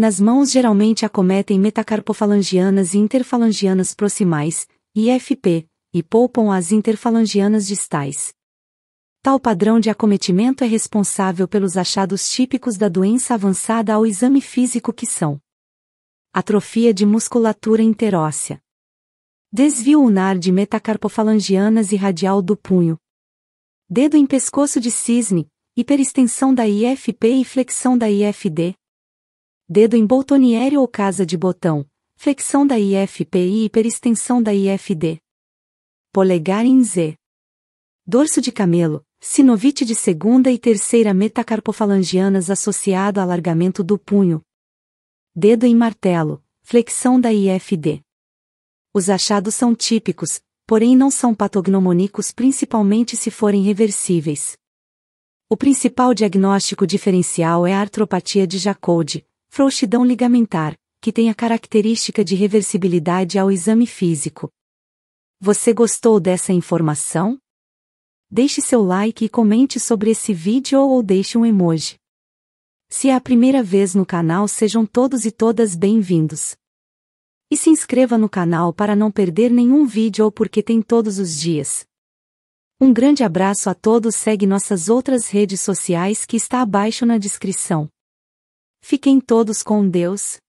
Nas mãos geralmente acometem metacarpofalangianas e interfalangianas proximais, IFP, e poupam as interfalangianas distais. Tal padrão de acometimento é responsável pelos achados típicos da doença avançada ao exame físico que são atrofia de musculatura interóssea, desvio unar de metacarpofalangianas e radial do punho, dedo em pescoço de cisne, hiperextensão da IFP e flexão da IFD, dedo em Boltoniere ou casa de botão, flexão da IFP e hiperextensão da IFD. Polegar em Z. Dorso de camelo, sinovite de segunda e terceira metacarpofalangianas associado a alargamento do punho. Dedo em martelo, flexão da IFD. Os achados são típicos, porém não são patognomônicos principalmente se forem reversíveis. O principal diagnóstico diferencial é a artropatia de Jacold, Frouxidão ligamentar, que tem a característica de reversibilidade ao exame físico. Você gostou dessa informação? Deixe seu like e comente sobre esse vídeo ou deixe um emoji. Se é a primeira vez no canal, sejam todos e todas bem-vindos. E se inscreva no canal para não perder nenhum vídeo ou porque tem todos os dias. Um grande abraço a todos, segue nossas outras redes sociais que está abaixo na descrição. Fiquem todos com Deus.